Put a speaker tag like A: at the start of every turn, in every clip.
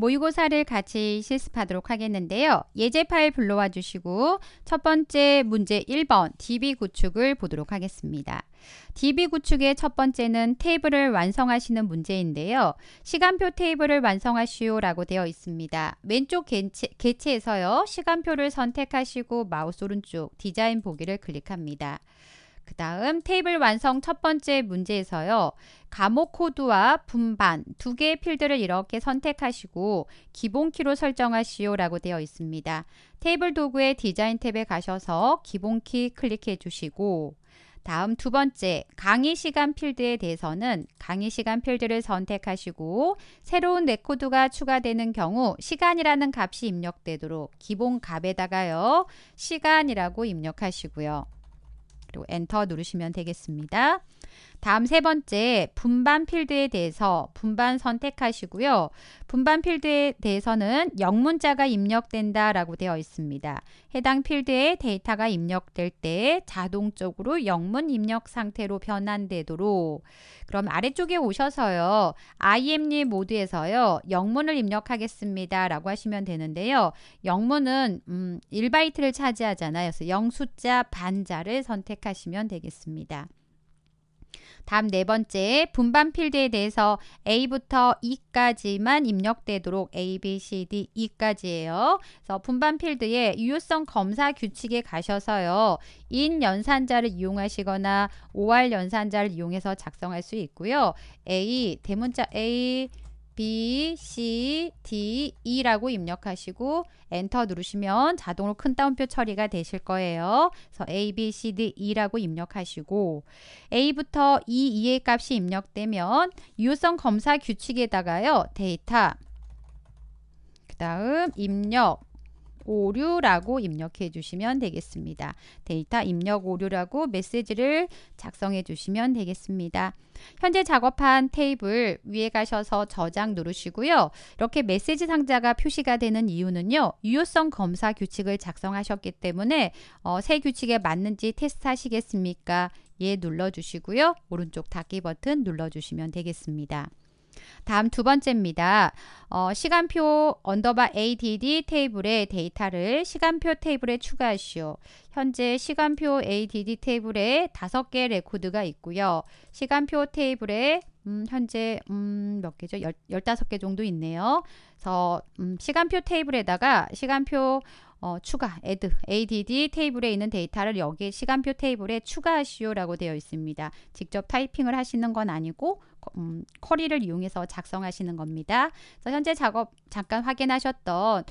A: 모의고사를 같이 실습하도록 하겠는데요. 예제 파일 불러와 주시고 첫 번째 문제 1번 DB 구축을 보도록 하겠습니다. DB 구축의 첫 번째는 테이블을 완성하시는 문제인데요. 시간표 테이블을 완성하시오 라고 되어 있습니다. 왼쪽 개체, 에서요 시간표를 선택하시고 마우스 오른쪽 디자인 보기를 클릭합니다. 그 다음 테이블 완성 첫 번째 문제에서요. 감호 코드와 분반 두 개의 필드를 이렇게 선택하시고 기본키로 설정하시오 라고 되어 있습니다. 테이블 도구의 디자인 탭에 가셔서 기본키 클릭해 주시고 다음 두 번째 강의 시간 필드에 대해서는 강의 시간 필드를 선택하시고 새로운 레코드가 추가되는 경우 시간이라는 값이 입력되도록 기본 값에다가요 시간이라고 입력하시고요. 그리고 엔터 누르시면 되겠습니다. 다음 세 번째 분반 필드에 대해서 분반 선택하시고요. 분반 필드에 대해서는 영문자가 입력된다 라고 되어 있습니다. 해당 필드에 데이터가 입력될 때 자동적으로 영문 입력 상태로 변환되도록 그럼 아래쪽에 오셔서요. IME 모드에서요. 영문을 입력하겠습니다 라고 하시면 되는데요. 영문은 음, 1바이트를 차지하잖아요. 그래서 0숫자 반자를 선택하시면 되겠습니다. 다음 네 번째 분반 필드에 대해서 A부터 E까지만 입력되도록 A, B, C, D, E까지예요. 그래서 분반 필드에 유효성 검사 규칙에 가셔서요. 인 연산자를 이용하시거나 OR 연산자를 이용해서 작성할 수 있고요. A 대문자 A B, C, D, E라고 입력하시고 엔터 누르시면 자동으로 큰 따옴표 처리가 되실 거예요. 그래서 A, B, C, D, E라고 입력하시고 A부터 E, E의 값이 입력되면 유효성 검사 규칙에다가요. 데이터 그 다음 입력 오류라고 입력해 주시면 되겠습니다. 데이터 입력 오류라고 메시지를 작성해 주시면 되겠습니다. 현재 작업한 테이블 위에 가셔서 저장 누르시고요. 이렇게 메시지 상자가 표시가 되는 이유는요. 유효성 검사 규칙을 작성하셨기 때문에 어, 새 규칙에 맞는지 테스트 하시겠습니까? 예 눌러주시고요. 오른쪽 닫기 버튼 눌러주시면 되겠습니다. 다음 두 번째입니다. 어, 시간표 언더바 ADD 테이블에 데이터를 시간표 테이블에 추가하시오. 현재 시간표 ADD 테이블에 다개 레코드가 있고요. 시간표 테이블에 음, 현재 음, 몇 개죠? 열, 15개 정도 있네요. 그래서 음, 시간표 테이블에다가 시간표 어, 추가, add, add 테이블에 있는 데이터를 여기 시간표 테이블에 추가하시오라고 되어 있습니다. 직접 타이핑을 하시는 건 아니고 음, 커리를 이용해서 작성하시는 겁니다. 그래서 현재 작업 잠깐 확인하셨던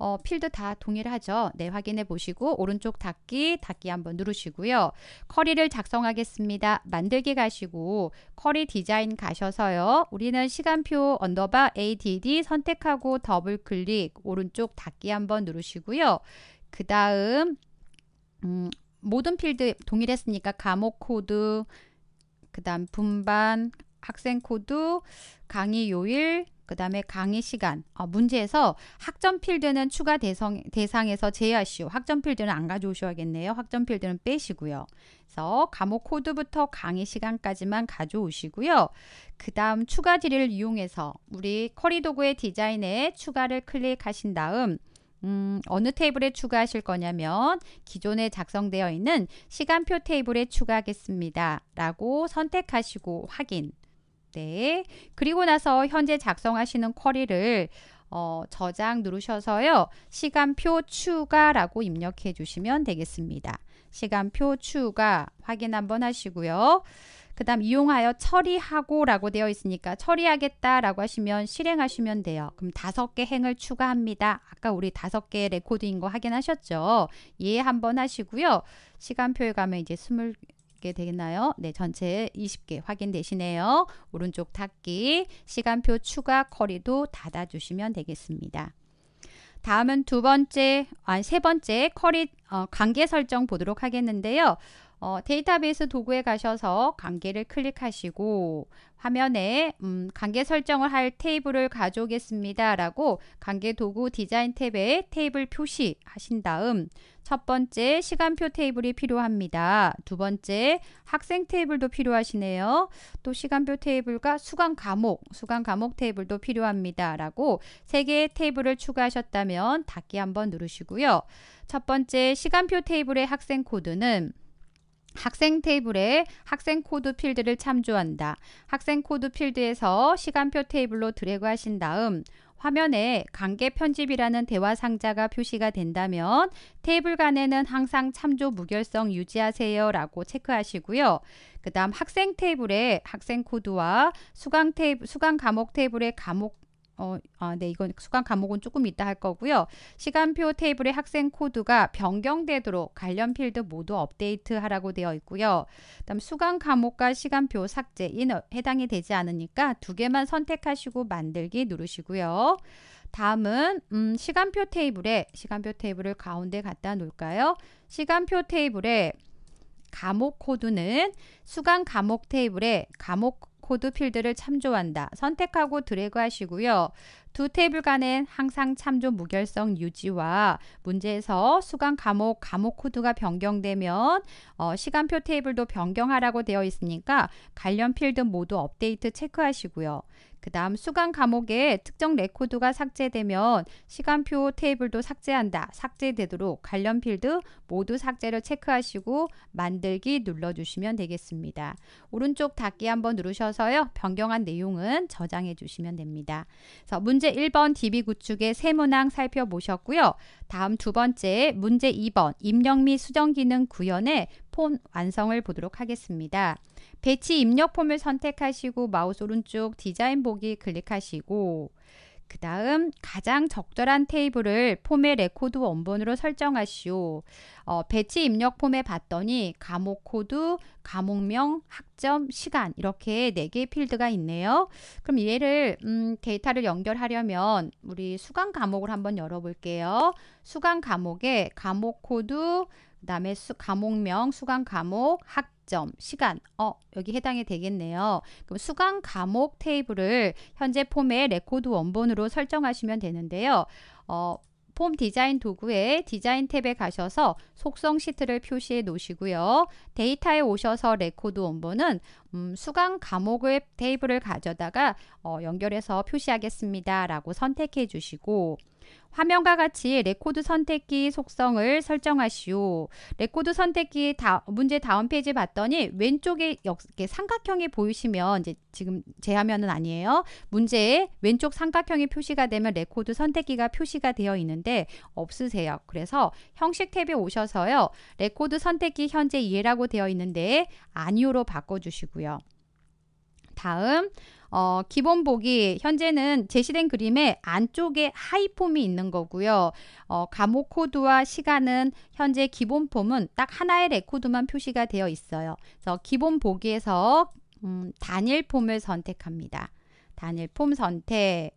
A: 어, 필드 다 동일하죠. 네, 확인해 보시고 오른쪽 닫기, 닫기 한번 누르시고요. 커리를 작성하겠습니다. 만들기 가시고 커리 디자인 가셔서요. 우리는 시간표 언더바 ADD 선택하고 더블 클릭, 오른쪽 닫기 한번 누르시고요. 그 다음 음, 모든 필드 동일했으니까 감목 코드, 그 다음 분반, 학생 코드, 강의 요일, 그 다음에 강의 시간 어, 문제에서 학점 필드는 추가 대성, 대상에서 제외하시오. 학점 필드는 안 가져오셔야겠네요. 학점 필드는 빼시고요. 그래서 과목 코드부터 강의 시간까지만 가져오시고요. 그 다음 추가 질의를 이용해서 우리 커리 도구의 디자인에 추가를 클릭하신 다음 음, 어느 테이블에 추가하실 거냐면 기존에 작성되어 있는 시간표 테이블에 추가하겠습니다. 라고 선택하시고 확인 네. 그리고 나서 현재 작성하시는 쿼리를 어, 저장 누르셔서요. 시간표 추가라고 입력해 주시면 되겠습니다. 시간표 추가 확인 한번 하시고요. 그 다음 이용하여 처리하고 라고 되어 있으니까 처리하겠다 라고 하시면 실행하시면 돼요. 그럼 다섯 개 행을 추가합니다. 아까 우리 다섯 개 레코드인 거 확인하셨죠? 예 한번 하시고요. 시간표에 가면 이제 스물 게 되겠나요? 네, 전체 20개 확인되시네요. 오른쪽 닫기, 시간표 추가 커리도 닫아주시면 되겠습니다. 다음은 두 번째, 아니 세 번째 커리 어, 관계 설정 보도록 하겠는데요. 어, 데이터베이스 도구에 가셔서 관계를 클릭하시고 화면에 음, 관계 설정을 할 테이블을 가져오겠습니다. 라고 관계 도구 디자인 탭에 테이블 표시 하신 다음 첫 번째 시간표 테이블이 필요합니다. 두 번째 학생 테이블도 필요하시네요. 또 시간표 테이블과 수강 과목, 수강 과목 테이블도 필요합니다. 라고 세 개의 테이블을 추가하셨다면 닫기 한번 누르시고요. 첫 번째 시간표 테이블의 학생 코드는 학생 테이블에 학생 코드 필드를 참조한다. 학생 코드 필드에서 시간표 테이블로 드래그 하신 다음 화면에 관계 편집이라는 대화 상자가 표시가 된다면 테이블 간에는 항상 참조 무결성 유지하세요 라고 체크하시고요. 그 다음 학생 테이블에 학생 코드와 수강 테이블, 수강 과목 테이블에 과목 어, 아, 네, 이건 수강 과목은 조금 이따 할 거고요. 시간표 테이블의 학생 코드가 변경되도록 관련 필드 모두 업데이트하라고 되어 있고요. 그다음 수강 과목과 시간표 삭제 인 해당이 되지 않으니까 두 개만 선택하시고 만들기 누르시고요. 다음은 음, 시간표 테이블에 시간표 테이블을 가운데 갖다 놓을까요? 시간표 테이블에 과목 코드는 수강 과목 테이블에 과목 코드 필드를 참조한다. 선택하고 드래그 하시고요. 두 테이블 간엔 항상 참조 무결성 유지와 문제에서 수강 과목, 과목 코드가 변경되면 어, 시간표 테이블도 변경하라고 되어 있으니까 관련 필드 모두 업데이트 체크하시고요. 그 다음 수강 과목에 특정 레코드가 삭제되면 시간표 테이블도 삭제한다. 삭제되도록 관련 필드 모두 삭제를 체크하시고 만들기 눌러주시면 되겠습니다. 오른쪽 닫기 한번 누르셔서요. 변경한 내용은 저장해 주시면 됩니다. 그래서 문제 1번 DB 구축의 세 문항 살펴보셨고요. 다음 두 번째 문제 2번 입력 및 수정 기능 구현에 폼 완성을 보도록 하겠습니다. 배치 입력 폼을 선택하시고 마우스 오른쪽 디자인 보기 클릭하시고 그 다음 가장 적절한 테이블을 폼의 레코드 원본으로 설정하시오. 어, 배치 입력 폼에 봤더니 감옥 코드, 감옥명 학점, 시간 이렇게 4개의 필드가 있네요. 그럼 얘를 음, 데이터를 연결하려면 우리 수강 과목을 한번 열어볼게요. 수강 과목에 감옥 코드, 그 다음에 수, 과목명, 수강 감옥, 학점, 시간, 어, 여기 해당이 되겠네요. 그럼 수강 감옥 테이블을 현재 폼의 레코드 원본으로 설정하시면 되는데요. 어, 폼 디자인 도구에 디자인 탭에 가셔서 속성 시트를 표시해 놓으시고요. 데이터에 오셔서 레코드 원본은 음, 수강 감옥의 테이블을 가져다가 어, 연결해서 표시하겠습니다. 라고 선택해 주시고 화면과 같이 레코드 선택기 속성을 설정하시오. 레코드 선택기 다, 문제 다음 페이지 봤더니 왼쪽에 역, 삼각형이 보이시면 이제 지금 제 화면은 아니에요. 문제에 왼쪽 삼각형이 표시가 되면 레코드 선택기가 표시가 되어 있는데 없으세요. 그래서 형식 탭에 오셔서요. 레코드 선택기 현재 이해라고 되어 있는데 아니오로 바꿔주시고요. 다음 어, 기본복이 현재는 제시된 그림의 안쪽에 하이폼이 있는 거고요. 어, 감호 코드와 시간은 현재 기본폼은 딱 하나의 레코드만 표시가 되어 있어요. 그래서 기본 보에서 음, 단일 폼을 선택합니다. 단일 폼 선택.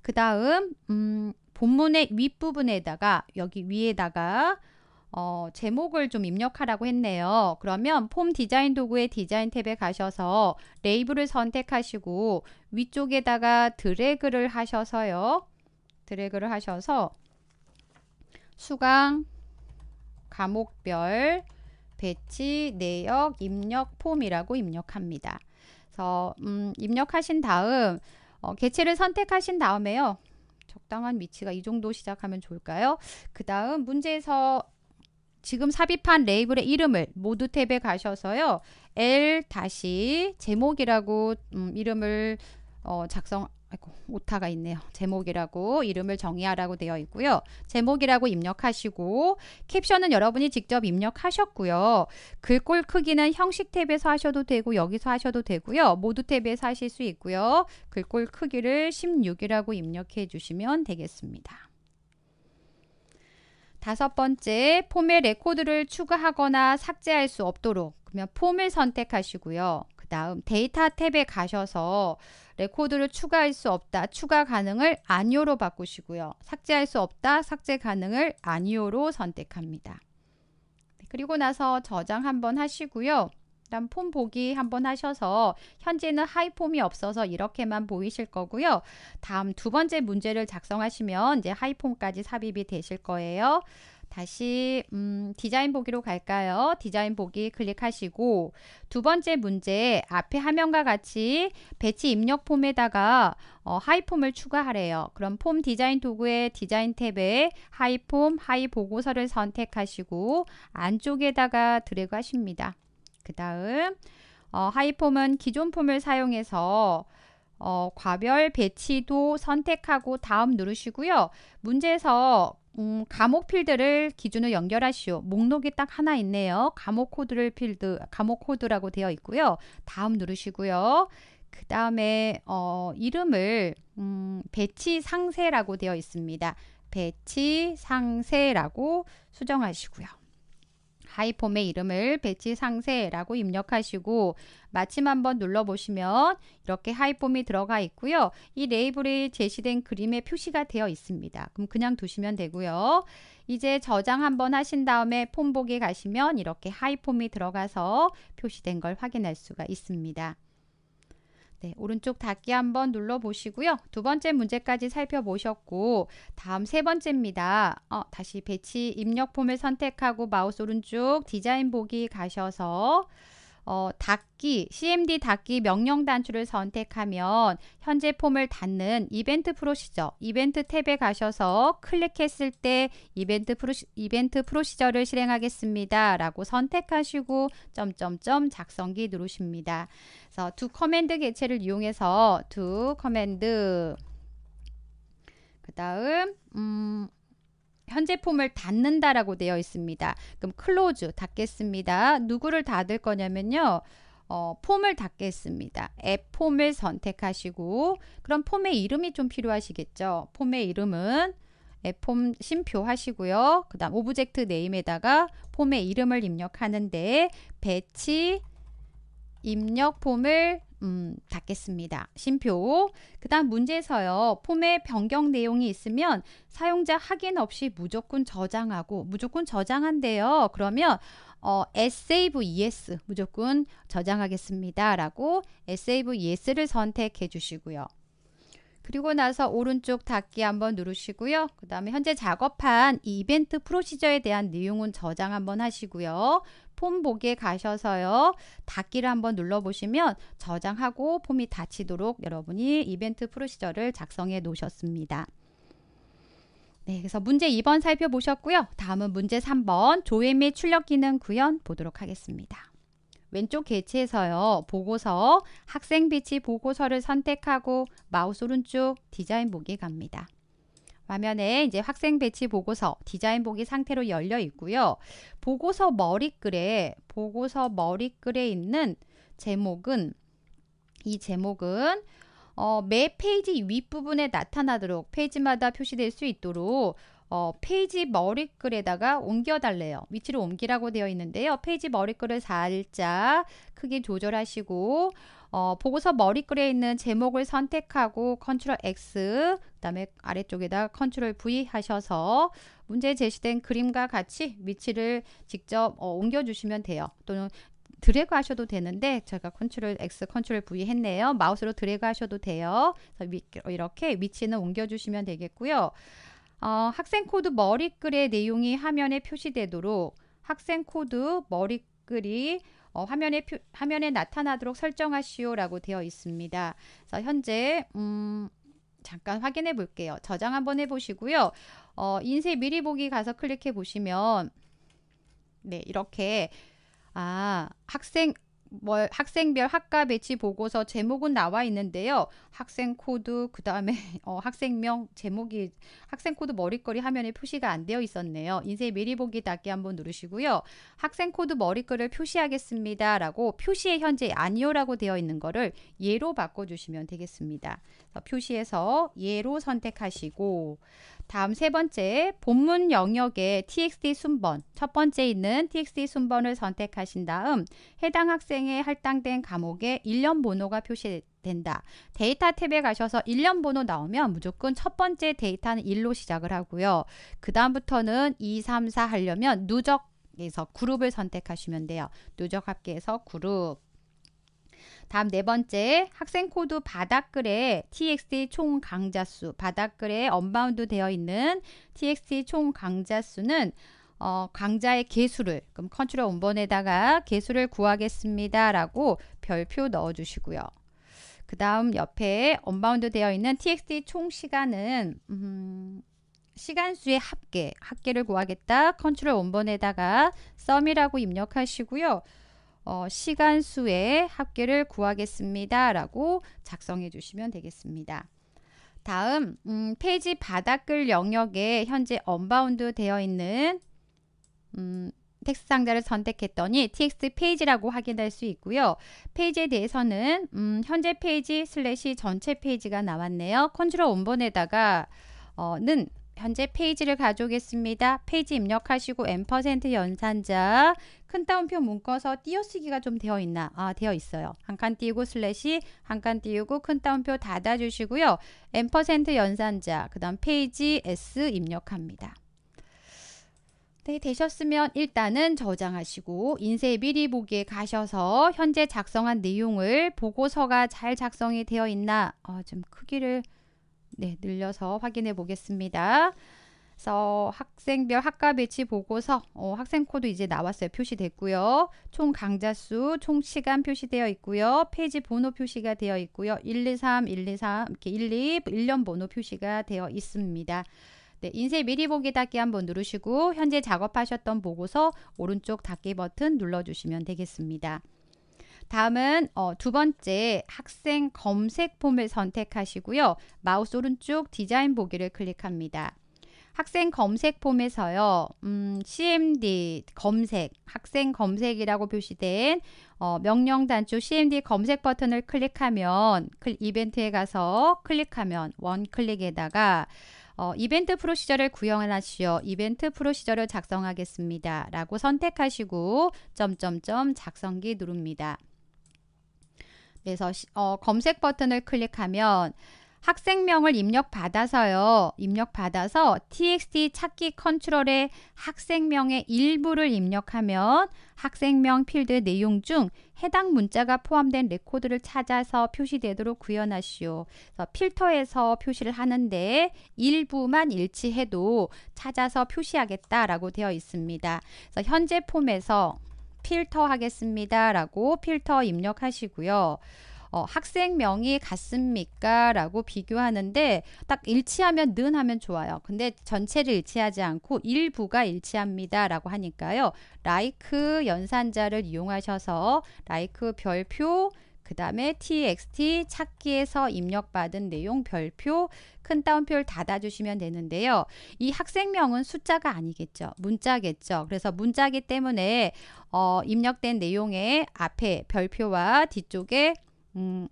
A: 그 다음 음, 본문의 윗부분에다가 여기 위에다가 어, 제목을 좀 입력하라고 했네요. 그러면 폼 디자인 도구의 디자인 탭에 가셔서 레이블을 선택하시고 위쪽에다가 드래그를 하셔서요. 드래그를 하셔서 수강, 과목별, 배치, 내역, 입력, 폼이라고 입력합니다. 그래서 음, 입력하신 다음 어, 개체를 선택하신 다음에요. 적당한 위치가 이 정도 시작하면 좋을까요? 그 다음 문제에서 지금 삽입한 레이블의 이름을 모두 탭에 가셔서요. L 다시 제목이라고 음, 이름을 어, 작성 아이고 오타가 있네요. 제목이라고 이름을 정의하라고 되어 있고요. 제목이라고 입력하시고 캡션은 여러분이 직접 입력하셨고요. 글꼴 크기는 형식 탭에서 하셔도 되고 여기서 하셔도 되고요. 모두 탭에서 하실 수 있고요. 글꼴 크기를 16이라고 입력해 주시면 되겠습니다. 다섯 번째, 폼에 레코드를 추가하거나 삭제할 수 없도록 그러면 폼을 선택하시고요. 그 다음 데이터 탭에 가셔서 레코드를 추가할 수 없다, 추가 가능을 아니오로 바꾸시고요. 삭제할 수 없다, 삭제 가능을 아니오로 선택합니다. 네, 그리고 나서 저장 한번 하시고요. 그다음 폼 보기 한번 하셔서 현재는 하이폼이 없어서 이렇게만 보이실 거고요. 다음 두 번째 문제를 작성하시면 이제 하이폼까지 삽입이 되실 거예요. 다시 음, 디자인 보기로 갈까요? 디자인 보기 클릭하시고 두 번째 문제 앞에 화면과 같이 배치 입력 폼에다가 어, 하이폼을 추가하래요. 그럼 폼 디자인 도구의 디자인 탭에 하이폼, 하이 보고서를 선택하시고 안쪽에다가 드래그 하십니다. 그 다음 어, 하이폼은 기존 폼을 사용해서 어, 과별 배치도 선택하고 다음 누르시고요. 문제에서 음, 감옥 필드를 기준으로 연결하시오. 목록이 딱 하나 있네요. 감옥 코드를 필드, 감옥 코드라고 되어 있고요. 다음 누르시고요. 그 다음에 어, 이름을 음, 배치 상세라고 되어 있습니다. 배치 상세라고 수정하시고요. 가입폼의 이름을 배치 상세라고 입력하시고 마침 한번 눌러보시면 이렇게 하이폼이 들어가 있고요. 이 레이블이 제시된 그림에 표시가 되어 있습니다. 그럼 그냥 두시면 되고요. 이제 저장 한번 하신 다음에 폼 보기 가시면 이렇게 하이폼이 들어가서 표시된 걸 확인할 수가 있습니다. 네, 오른쪽 닫기 한번 눌러보시고요. 두 번째 문제까지 살펴보셨고 다음 세 번째입니다. 어, 다시 배치 입력 폼을 선택하고 마우스 오른쪽 디자인 보기 가셔서 어, 닫기, CMD 닫기 명령 단추를 선택하면 현재 폼을 닫는 이벤트 프로시저, 이벤트 탭에 가셔서 클릭했을 때 이벤트, 프로시, 이벤트 프로시저를 실행하겠습니다. 라고 선택하시고 점점점 작성기 누르십니다. 그래서 두 커맨드 개체를 이용해서 두 커맨드 그 다음 음, 현재 폼을 닫는다라고 되어 있습니다. 그럼 클로즈 닫겠습니다. 누구를 닫을 거냐면요. 어, 폼을 닫겠습니다. 앱 폼을 선택하시고 그럼 폼의 이름이 좀 필요하시겠죠. 폼의 이름은 앱 폼 심표 하시고요. 그 다음 오브젝트 네임에다가 폼의 이름을 입력하는데 배치 입력 폼을 음, 닫겠습니다. 심표. 그 다음 문제에서요. 폼에 변경 내용이 있으면 사용자 확인 없이 무조건 저장하고 무조건 저장한대요. 그러면 어, save yes 무조건 저장하겠습니다. 라고 save yes를 선택해 주시고요. 그리고 나서 오른쪽 닫기 한번 누르시고요. 그 다음에 현재 작업한 이벤트 프로시저에 대한 내용은 저장 한번 하시고요. 폼보기에 가셔서요. 닫기를 한번 눌러보시면 저장하고 폼이 닫히도록 여러분이 이벤트 프로시저를 작성해 놓으셨습니다. 네, 그래서 문제 2번 살펴보셨고요. 다음은 문제 3번 조회 및 출력 기능 구현 보도록 하겠습니다. 왼쪽 개체에서요. 보고서, 학생 비치 보고서를 선택하고 마우스 오른쪽 디자인 보기 갑니다. 화면에 이제 학생 배치 보고서 디자인 보기 상태로 열려 있고요. 보고서 머리글에 보고서 머리글에 있는 제목은 이 제목은 어, 매 페이지 윗부분에 나타나도록 페이지마다 표시될 수 있도록 어, 페이지 머리글에다가 옮겨달래요. 위치를 옮기라고 되어 있는데요. 페이지 머리글을 살짝 크게 조절하시고 어, 보고서 머리글에 있는 제목을 선택하고 컨트롤 X 그 다음에 아래쪽에다 컨트롤 V 하셔서 문제 제시된 그림과 같이 위치를 직접 어, 옮겨주시면 돼요. 또는 드래그 하셔도 되는데 제가 컨트롤 X, 컨트롤 V 했네요. 마우스로 드래그 하셔도 돼요. 이렇게 위치는 옮겨주시면 되겠고요. 어, 학생 코드 머리글의 내용이 화면에 표시되도록 학생 코드 머리글이 어, 화면에 표, 화면에 나타나도록 설정하시오라고 되어 있습니다. 그래서 현재 음, 잠깐 확인해 볼게요. 저장 한번 해보시고요. 어, 인쇄 미리 보기 가서 클릭해 보시면 네 이렇게 아 학생 뭐 학생별 학과 배치 보고서 제목은 나와 있는데요. 학생 코드 그다음에 어, 학생명 제목이 학생 코드 머리거리 화면에 표시가 안 되어 있었네요. 인쇄 미리 보기 닫기 한번 누르시고요. 학생 코드 머리글을 표시하겠습니다라고 표시에 현재 아니요라고 되어 있는 거를 예로 바꿔 주시면 되겠습니다. 표시에서 예로 선택하시고 다음 세 번째 본문 영역의 TXT 순번 첫 번째 있는 TXT 순번을 선택하신 다음 해당 학생의 할당된 과목에 일련 번호가 표시된다. 데이터 탭에 가셔서 일련 번호 나오면 무조건 첫 번째 데이터는 1로 시작을 하고요. 그 다음부터는 2, 3, 4 하려면 누적 에서 그룹을 선택하시면 돼요. 누적 합계에서 그룹 다음 네 번째 학생 코드 바닥글에 txt 총강좌수 바닥글에 언바운드 되어 있는 txt 총강좌 수는 어, 강좌의 개수를 그럼 컨트롤 원본에다가 개수를 구하겠습니다 라고 별표 넣어 주시고요 그 다음 옆에 언바운드 되어 있는 txt 총 시간은 음, 시간수의 합계, 합계를 구하겠다. 컨트롤 원본에다가 썸이라고 입력하시고요. 어, 시간 수의 합계를 구하겠습니다. 라고 작성해 주시면 되겠습니다. 다음 음, 페이지 바닥글 영역에 현재 언바운드 되어 있는 음, 텍스트 상자를 선택했더니 t x 페이지라고 확인할 수 있고요. 페이지에 대해서는 음, 현재 페이지 슬래시 전체 페이지가 나왔네요. 컨트롤 원본에다가 어, 는 현재 페이지를 가져오겠습니다. 페이지 입력하시고 n 연산자 큰 따옴표 묶어서 띄어쓰기가 좀 되어 있나? 아, 되어 있어요. 한 칸 띄우고 슬래시, 한 칸 띄우고 큰 따옴표 닫아주시고요. 엠 연산자, 그 다음 페이지 S 입력합니다. 네, 되셨으면 일단은 저장하시고 인쇄 미리 보기에 가셔서 현재 작성한 내용을 보고서가 잘 작성이 되어 있나 어, 좀 크기를 네, 늘려서 확인해 보겠습니다. 그래서 학생별 학과 배치 보고서 어, 학생 코드 이제 나왔어요. 표시됐고요. 총 강좌 수, 총 시간 표시되어 있고요. 페이지 번호 표시가 되어 있고요. 1, 2, 3, 1, 2, 3 이렇게 1, 2, 1년 번호 표시가 되어 있습니다. 네, 인쇄 미리 보기 닫기 한번 누르시고 현재 작업하셨던 보고서 오른쪽 닫기 버튼 눌러주시면 되겠습니다. 다음은 어, 두 번째 학생 검색 폼을 선택하시고요. 마우스 오른쪽 디자인 보기를 클릭합니다. 학생 검색 폼에서요. 음, CMD 검색, 학생 검색이라고 표시된 어, 명령 단추 CMD 검색 버튼을 클릭하면 클, 이벤트에 가서 클릭하면 원클릭에다가 어, 이벤트 프로시저를 구형하시오. 이벤트 프로시저를 작성하겠습니다. 라고 선택하시고 점점점 작성기 누릅니다. 그래서 어, 검색 버튼을 클릭하면 학생명을 입력받아서요. 입력받아서 txt 찾기 컨트롤에 학생명의 일부를 입력하면 학생명 필드 내용 중 해당 문자가 포함된 레코드를 찾아서 표시되도록 구현하시오. 필터에서 표시를 하는데 일부만 일치해도 찾아서 표시하겠다라고 되어 있습니다. 그래서 현재 폼에서 필터 하겠습니다라고 필터 입력하시고요. 어, 학생명이 같습니까? 라고 비교하는데 딱 일치하면 는 하면 좋아요. 근데 전체를 일치하지 않고 일부가 일치합니다. 라고 하니까요. like 연산자를 이용하셔서 like 별표 그 다음에 txt 찾기에서 입력받은 내용 별표 큰 따옴표를 닫아주시면 되는데요. 이 학생명은 숫자가 아니겠죠. 문자겠죠. 그래서 문자기 때문에 어, 입력된 내용의 앞에 별표와 뒤쪽에 Mm.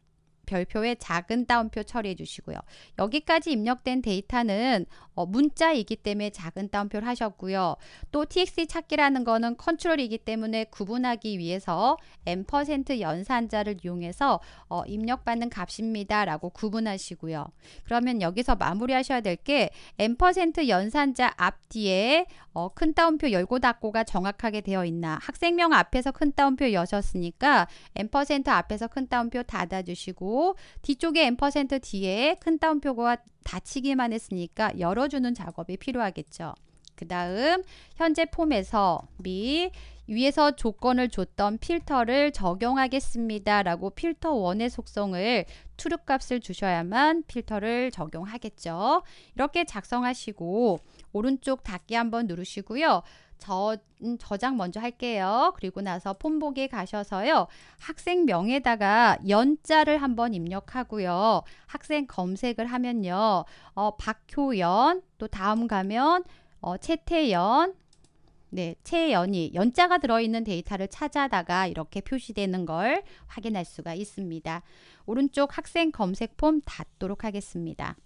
A: 별표에 작은 따옴표 처리해 주시고요. 여기까지 입력된 데이터는 어, 문자이기 때문에 작은 따옴표를 하셨고요. 또 txt 찾기라는 거는 컨트롤이기 때문에 구분하기 위해서 m% 연산자를 이용해서 어, 입력받는 값입니다. 라고 구분하시고요. 그러면 여기서 마무리하셔야 될 게 m% 연산자 앞뒤에 어, 큰 따옴표 열고 닫고가 정확하게 되어 있나 학생명 앞에서 큰 따옴표 여셨으니까 m% 앞에서 큰 따옴표 닫아주시고 뒤쪽에 앰 뒤에 큰 따옴표가 닫히기만 했으니까 열어주는 작업이 필요하겠죠. 그 다음 현재 폼에서 및 위에서 조건을 줬던 필터를 적용하겠습니다. 라고 필터 원의 속성을 트루 값을 주셔야만 필터를 적용하겠죠. 이렇게 작성하시고 오른쪽 닫기 한번 누르시고요. 저, 음, 저장 먼저 할게요. 그리고 나서 폰복에 가셔서요. 학생명에다가 연자를 한번 입력하고요. 학생 검색을 하면요. 어, 박효연, 또 다음 가면 어, 채태연, 네, 체연이 연자가 들어있는 데이터를 찾아다가 이렇게 표시되는 걸 확인할 수가 있습니다. 오른쪽 학생 검색 폼 닫도록 하겠습니다.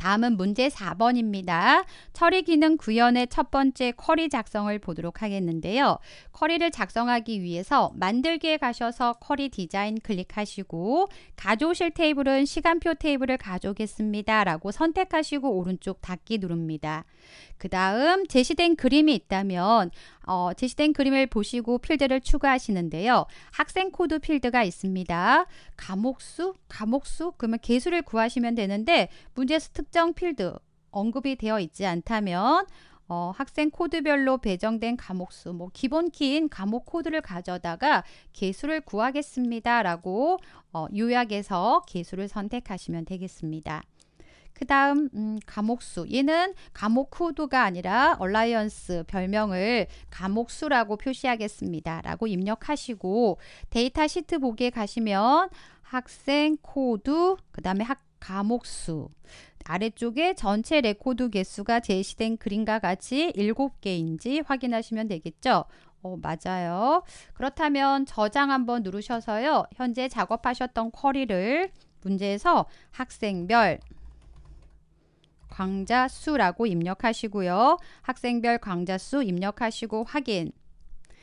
A: 다음은 문제 4번입니다. 처리 기능 구현의 첫 번째 쿼리 작성을 보도록 하겠는데요. 쿼리를 작성하기 위해서 만들기에 가셔서 쿼리 디자인 클릭하시고 가져오실 테이블은 시간표 테이블을 가져오겠습니다. 라고 선택하시고 오른쪽 닫기 누릅니다. 그 다음 제시된 그림이 있다면 어, 제시된 그림을 보시고 필드를 추가하시는데요. 학생 코드 필드가 있습니다. 과목수, 과목수 그러면 개수를 구하시면 되는데 문제에서 특정 필드 언급이 되어 있지 않다면 어, 학생 코드별로 배정된 과목수, 뭐 기본 키인 과목 코드를 가져다가 개수를 구하겠습니다라고 어, 요약해서 개수를 선택하시면 되겠습니다. 그 다음 음, 감옥수 얘는 감옥후드가 아니라 얼라이언스 별명을 감옥수라고 표시하겠습니다. 라고 입력하시고 데이터 시트 보기에 가시면 학생 코드 그 다음에 학 감옥수 아래쪽에 전체 레코드 개수가 제시된 그림과 같이 7개인지 확인하시면 되겠죠. 어, 맞아요. 그렇다면 저장 한번 누르셔서요. 현재 작업하셨던 쿼리를 문제에서 학생별 강좌 수라고 입력하시고요. 학생별 강좌 수 입력하시고 확인.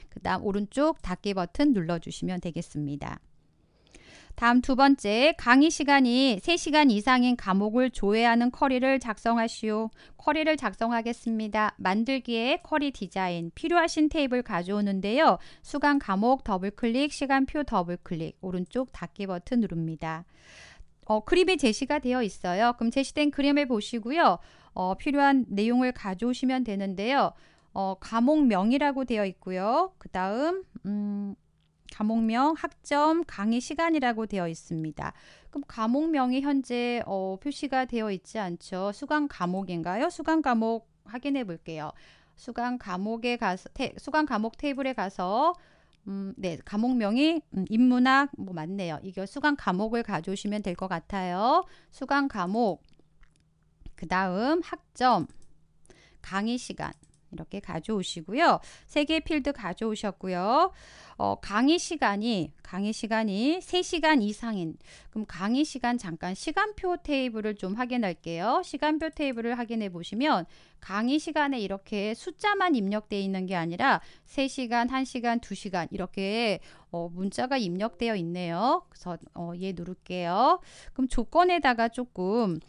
A: 그 다음 오른쪽 닫기 버튼 눌러주시면 되겠습니다. 다음 두 번째, 강의 시간이 3시간 이상인 과목을 조회하는 커리를 작성하시오. 커리를 작성하겠습니다. 만들기에 커리 디자인, 필요하신 테이블 가져오는데요. 수강 과목 더블클릭, 시간표 더블클릭, 오른쪽 닫기 버튼 누릅니다. 어, 그림이 제시가 되어 있어요. 그럼 제시된 그림을 보시고요. 어, 필요한 내용을 가져오시면 되는데요. 어, 과목명이라고 되어 있고요. 그 다음 음, 과목명, 학점, 강의 시간이라고 되어 있습니다. 그럼 과목명이 현재 어, 표시가 되어 있지 않죠. 수강 과목인가요? 수강 과목 확인해 볼게요. 수강 과목에 가서 테, 수강 과목 테이블에 가서 음, 네, 과목명이 음, 인문학 뭐 맞네요. 이거 수강 과목을 가져오시면 될 것 같아요. 수강 과목 그 다음 학점 강의 시간 이렇게 가져오시고요. 3 개의 필드 가져오셨고요. 어, 강의 시간이 강의 시간이 3시간 이상인 그럼 강의 시간 잠깐 시간표 테이블을 좀 확인할게요. 시간표 테이블을 확인해 보시면 강의 시간에 이렇게 숫자만 입력되어 있는 게 아니라 3시간, 1시간, 2시간 이렇게 어, 문자가 입력되어 있네요. 그래서 어, 얘 예, 누를게요. 그럼 조건에다가 조금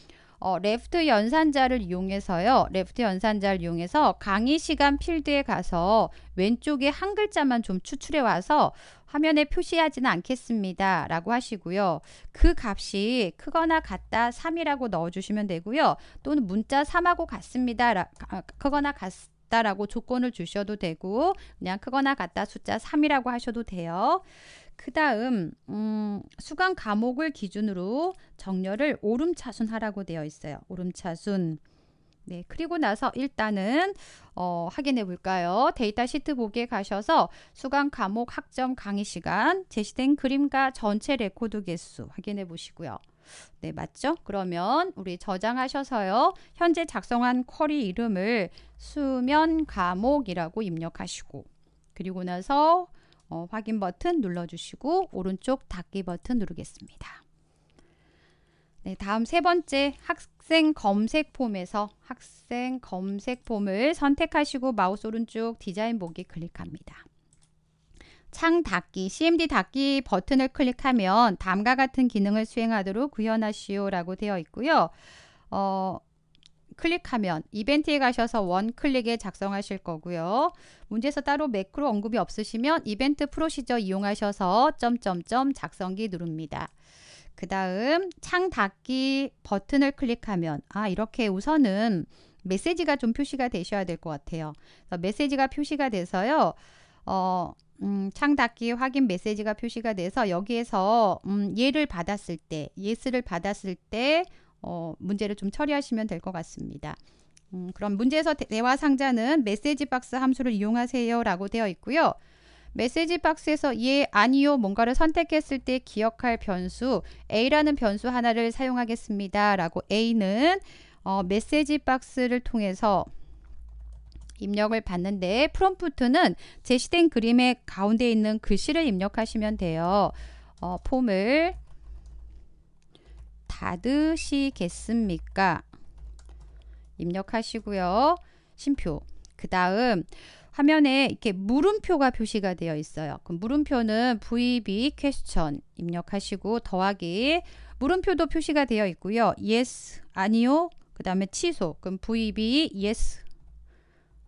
A: 어, 레프트 연산자를 이용해서요. 레프트 연산자를 이용해서 강의 시간 필드에 가서 왼쪽에 한 글자만 좀 추출해 와서 화면에 표시하지는 않겠습니다. 라고 하시고요. 그 값이 크거나 같다 3이라고 넣어주시면 되고요. 또는 문자 3하고 같습니다. 라, 아, 크거나 같다라고 조건을 주셔도 되고 그냥 크거나 같다 숫자 3이라고 하셔도 돼요. 그 다음 음, 수강 과목을 기준으로 정렬을 오름차순하라고 되어 있어요. 오름차순. 네, 그리고 나서 일단은 어, 확인해 볼까요? 데이터 시트 보기에 가셔서 수강 과목 학점 강의 시간, 제시된 그림과 전체 레코드 개수 확인해 보시고요. 네, 맞죠? 그러면 우리 저장하셔서요. 현재 작성한 쿼리 이름을 수면 과목이라고 입력하시고 그리고 나서 어, 확인 버튼 눌러주시고 오른쪽 닫기 버튼 누르겠습니다. 네, 다음 세 번째 학생 검색 폼에서 학생 검색 폼을 선택하시고 마우스 오른쪽 디자인 보기 클릭합니다. 창 닫기, CMD 닫기 버튼을 클릭하면 다음과 같은 기능을 수행하도록 구현하시오라고 되어 있고요. 어, 클릭하면 이벤트에 가셔서 원클릭에 작성하실 거고요. 문제에서 따로 매크로 언급이 없으시면 이벤트 프로시저 이용하셔서 점점점 작성기 누릅니다. 그 다음 창 닫기 버튼을 클릭하면 아 이렇게 우선은 메시지가 좀 표시가 되셔야 될 것 같아요. 메시지가 표시가 돼서요. 어, 음, 창 닫기 확인 메시지가 표시가 돼서 여기에서 음, 예를 받았을 때, 예스를 받았을 때 어, 문제를 좀 처리하시면 될 것 같습니다. 음, 그럼 문제에서 대화 상자는 메시지 박스 함수를 이용하세요라고 되어 있고요. 메시지 박스에서 예, 아니요, 뭔가를 선택했을 때 기억할 변수 A라는 변수 하나를 사용하겠습니다. 라고 A는 어, 메시지 박스를 통해서 입력을 받는데 프롬프트는 제시된 그림의 가운데 있는 글씨를 입력하시면 돼요. 어, 폼을 받으시겠습니까? 입력하시고요. 심표. 그 다음 화면에 이렇게 물음표가 표시가 되어 있어요. 그럼 물음표는 VB question 입력하시고 더하기 물음표도 표시가 되어 있고요. yes, 아니요. 그 다음에 취소. 그럼 VB yes,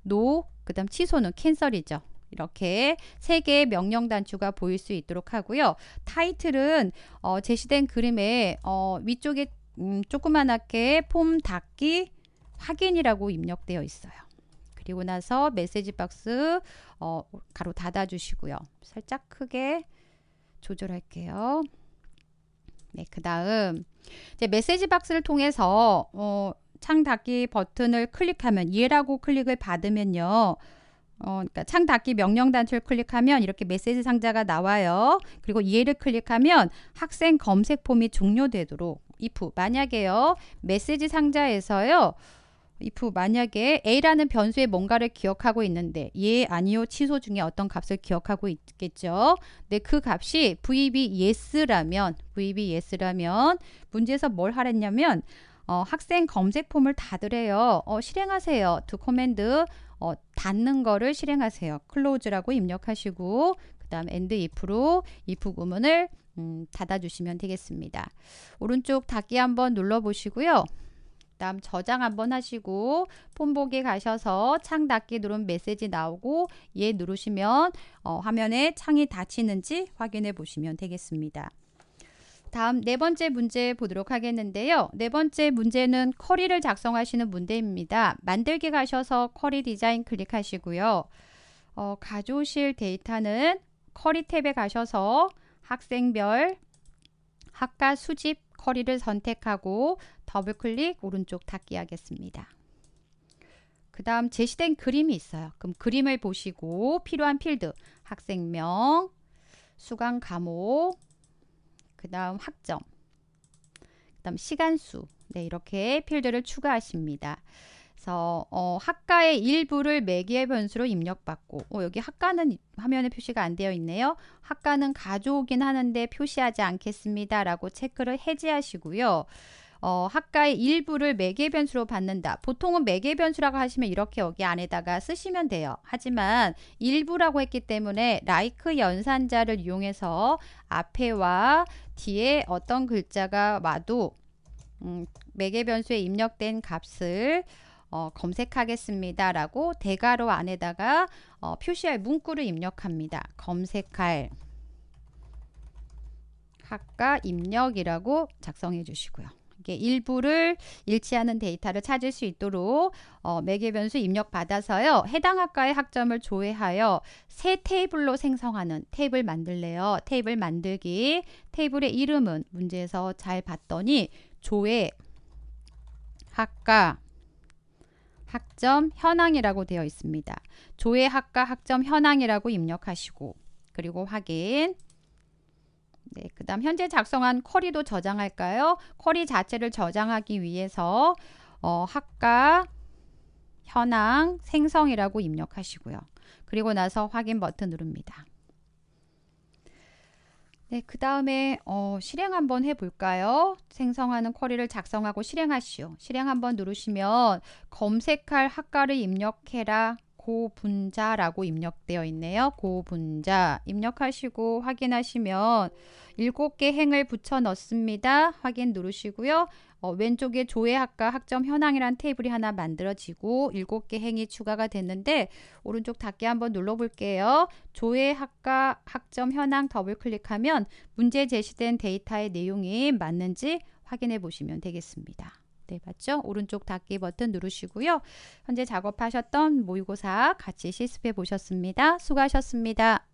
A: no. 그 다음 취소는 캔슬이죠. 이렇게 세 개의 명령 단추가 보일 수 있도록 하고요. 타이틀은 어, 제시된 그림의 어, 위쪽에 음, 조그만하게 폼 닫기 확인이라고 입력되어 있어요. 그리고 나서 메시지 박스 어, 가로 닫아주시고요. 살짝 크게 조절할게요. 네, 그 다음 이제 메시지 박스를 통해서 어, 창 닫기 버튼을 클릭하면 예라고 클릭을 받으면요. 어, 그러니까 창 닫기 명령 단추를 클릭하면 이렇게 메시지 상자가 나와요. 그리고 이해를 클릭하면 학생 검색 폼이 종료되도록 if 만약에요. 메시지 상자에서요. if 만약에 a라는 변수에 뭔가를 기억하고 있는데 예, 아니요, 취소 중에 어떤 값을 기억하고 있겠죠. 근데 그 값이 vb yes라면 vb yes라면 문제에서 뭘 하랬냐면 어, 학생 검색 폼을 닫으래요. 어, 실행하세요. 두 코맨드 어, 닫는 거를 실행하세요. close라고 입력하시고 그 다음 and if로 if 구문을 음, 닫아주시면 되겠습니다. 오른쪽 닫기 한번 눌러보시고요. 다음 저장 한번 하시고 폰 보기 가셔서 창 닫기 누르 메시지 나오고 얘 누르시면 어, 화면에 창이 닫히는지 확인해 보시면 되겠습니다. 다음 네 번째 문제 보도록 하겠는데요. 네 번째 문제는 커리를 작성하시는 문제입니다. 만들기 가셔서 커리 디자인 클릭하시고요. 어, 가져오실 데이터는 커리 탭에 가셔서 학생별 학과 수집 커리를 선택하고 더블클릭 오른쪽 닫기 하겠습니다. 그 다음 제시된 그림이 있어요. 그럼 그림을 보시고 필요한 필드 학생명, 수강 과목, 그 다음 확정, 그 다음 시간수 네, 이렇게 필드를 추가하십니다. 그래서 어, 학과의 일부를 매기의 변수로 입력받고 어, 여기 학과는 화면에 표시가 안 되어 있네요. 학과는 가져오긴 하는데 표시하지 않겠습니다. 라고 체크를 해제하시고요. 어, 학과의 일부를 매개 변수로 받는다. 보통은 매개 변수라고 하시면 이렇게 여기 안에다가 쓰시면 돼요. 하지만 일부라고 했기 때문에 라이크 연산자를 이용해서 앞에와 뒤에 어떤 글자가 와도 음, 매개 변수에 입력된 값을 어, 검색하겠습니다. 라고 대괄호 안에다가 어, 표시할 문구를 입력합니다. 검색할 학과 입력이라고 작성해 주시고요. 이게 일부를 일치하는 데이터를 찾을 수 있도록 어, 매개 변수 입력 받아서요. 해당 학과의 학점을 조회하여 새 테이블로 생성하는 테이블 만들래요. 테이블 만들기. 테이블의 이름은 문제에서 잘 봤더니 조회 학과 학점 현황이라고 되어 있습니다. 조회 학과 학점 현황이라고 입력하시고 그리고 확인 네, 그 다음 현재 작성한 쿼리도 저장할까요? 쿼리 자체를 저장하기 위해서 어, 학과, 현황, 생성이라고 입력하시고요. 그리고 나서 확인 버튼 누릅니다. 네, 그 다음에 어, 실행 한번 해볼까요? 생성하는 쿼리를 작성하고 실행하시오. 실행 한번 누르시면 검색할 학과를 입력해라 고분자라고 입력되어 있네요. 고분자 입력하시고 확인하시면 7개 행을 붙여 넣습니다. 확인 누르시고요. 어, 왼쪽에 조회학과 학점 현황이란 테이블이 하나 만들어지고 7개 행이 추가가 됐는데 오른쪽 닫기 한번 눌러볼게요. 조회학과 학점 현황 더블 클릭하면 문제 제시된 데이터의 내용이 맞는지 확인해 보시면 되겠습니다. 네, 맞죠? 오른쪽 닫기 버튼 누르시고요. 현재 작업하셨던 모의고사 같이 실습해 보셨습니다. 수고하셨습니다.